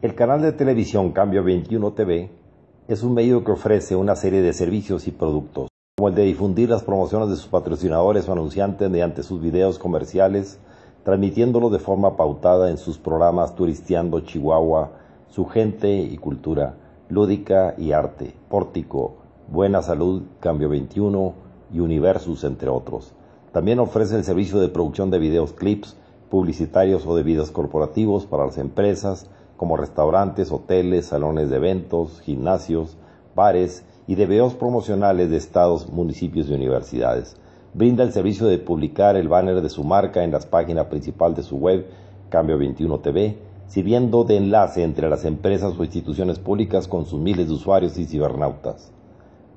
El canal de televisión Cambio 21 TV es un medio que ofrece una serie de servicios y productos, como el de difundir las promociones de sus patrocinadores o anunciantes mediante sus videos comerciales, transmitiéndolo de forma pautada en sus programas Turisteando Chihuahua, Su Gente y Cultura, Lúdica y Arte, Pórtico, Buena Salud, Cambio 21 y Universus, entre otros. También ofrece el servicio de producción de videos clips publicitarios o de videos corporativos para las empresas, como restaurantes, hoteles, salones de eventos, gimnasios, bares y videos promocionales de estados, municipios y universidades. Brinda el servicio de publicar el banner de su marca en las páginas principal de su web, Cambio 21 TV, sirviendo de enlace entre las empresas o instituciones públicas con sus miles de usuarios y cibernautas.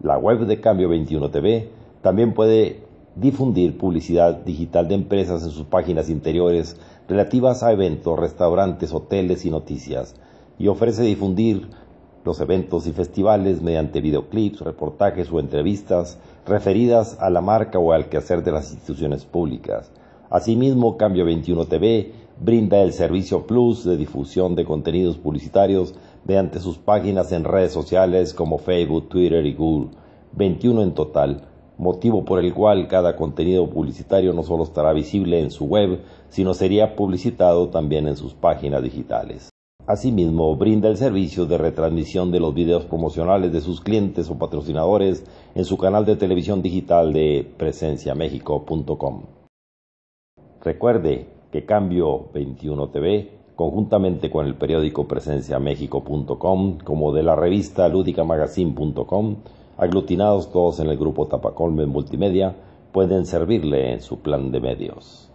La web de Cambio 21 TV también puede difundir publicidad digital de empresas en sus páginas interiores relativas a eventos, restaurantes, hoteles y noticias, y ofrece difundir los eventos y festivales mediante videoclips, reportajes o entrevistas referidas a la marca o al quehacer de las instituciones públicas. Asimismo, Cambio 21 TV brinda el servicio Plus de difusión de contenidos publicitarios mediante sus páginas en redes sociales como Facebook, Twitter y Google, 21 en total, motivo por el cual cada contenido publicitario no solo estará visible en su web, sino sería publicitado también en sus páginas digitales. Asimismo, brinda el servicio de retransmisión de los videos promocionales de sus clientes o patrocinadores en su canal de televisión digital de presenciamexico.com. Recuerde que Cambio 21 TV, conjuntamente con el periódico presenciamexico.com como de la revista lúdicamagazine.com, aglutinados todos en el grupo Tapacolme Multimedia, pueden servirle en su plan de medios.